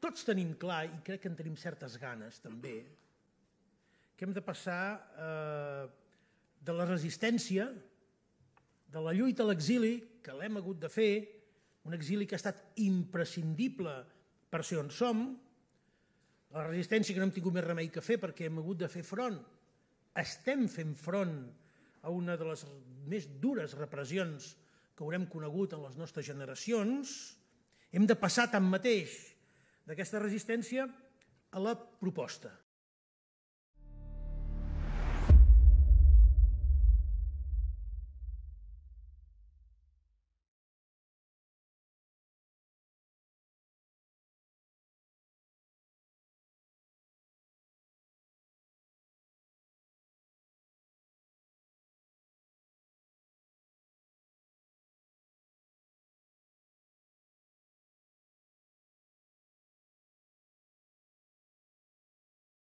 tots tenim clar, i crec que en tenim certes ganes també, que hem de passar eh, de la resistència, de la lluita a l'exili, que l'hem hagut de fer, un exili que ha estat imprescindible per ser on som, la resistència que no hem tingut més remei que fer perquè hem hagut de fer front, estem fent front a una de les més dures repressions que haurem conegut en les nostres generacions, hem de passar tanmateix d'aquesta resistència a la proposta.